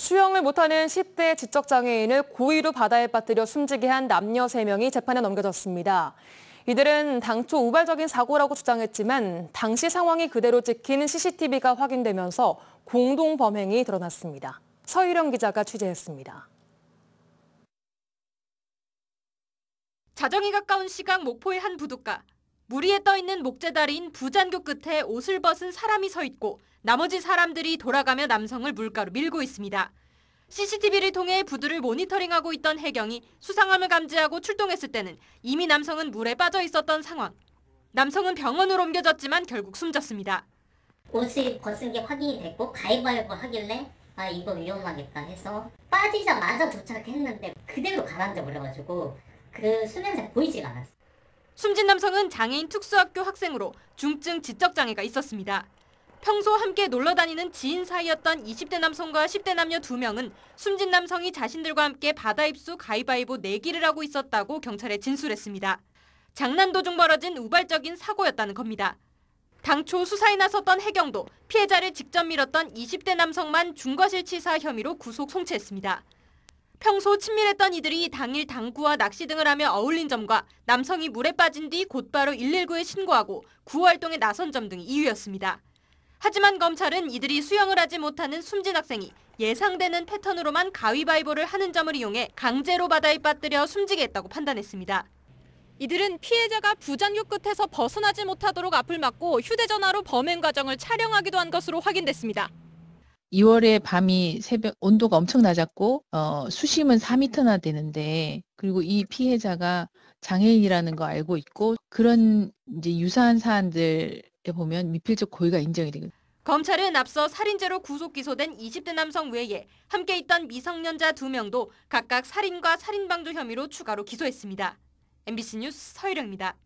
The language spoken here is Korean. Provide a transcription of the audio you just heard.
수영을 못하는 10대 지적장애인을 고의로 바다에 빠뜨려 숨지게 한 남녀 3명이 재판에 넘겨졌습니다. 이들은 당초 우발적인 사고라고 주장했지만 당시 상황이 그대로 찍힌 CCTV가 확인되면서 공동 범행이 드러났습니다. 서희령 기자가 취재했습니다. 자정이 가까운 시각 목포의 한 부둣가. 물 위에 떠 있는 목재다리인 부잔교 끝에 옷을 벗은 사람이 서 있고 나머지 사람들이 돌아가며 남성을 물가로 밀고 있습니다. CCTV를 통해 부두를 모니터링하고 있던 해경이 수상함을 감지하고 출동했을 때는 이미 남성은 물에 빠져 있었던 상황. 남성은 병원으로 옮겨졌지만 결국 숨졌습니다. 옷이 벗은 게 확인이 됐고 가위바위보 하길래 아 이거 위험하겠다 해서 빠지자마자 도착했는데 그대로 가라앉아 버려가지고 그 수면색 보이지가 않았어요. 숨진 남성은 장애인 특수학교 학생으로 중증 지적장애가 있었습니다. 평소 함께 놀러 다니는 지인 사이였던 20대 남성과 10대 남녀 2명은 숨진 남성이 자신들과 함께 바다 입수 가위바위보 내기를 하고 있었다고 경찰에 진술했습니다. 장난 도중 벌어진 우발적인 사고였다는 겁니다. 당초 수사에 나섰던 해경도 피해자를 직접 밀었던 20대 남성만 중과실치사 혐의로 구속 송치했습니다. 평소 친밀했던 이들이 당일 당구와 낚시 등을 하며 어울린 점과 남성이 물에 빠진 뒤 곧바로 119에 신고하고 구호활동에 나선 점 등이 이유였습니다. 하지만 검찰은 이들이 수영을 하지 못하는 숨진 학생이 예상되는 패턴으로만 가위바위보를 하는 점을 이용해 강제로 바다에 빠뜨려 숨지게 했다고 판단했습니다. 이들은 피해자가 부장교 끝에서 벗어나지 못하도록 앞을 막고 휴대전화로 범행 과정을 촬영하기도 한 것으로 확인됐습니다. 2월에 밤이 새벽 온도가 엄청 낮았고 어, 수심은 4m나 되는데 그리고 이 피해자가 장애인이라는 거 알고 있고 그런 이제 유사한 사안들 보면 미필적 고의가 인정이 되니다 검찰은 앞서 살인죄로 구속 기소된 20대 남성 외에 함께 있던 미성년자 2명도 각각 살인과 살인방조 혐의로 추가로 기소했습니다. MBC 뉴스 서희령입니다.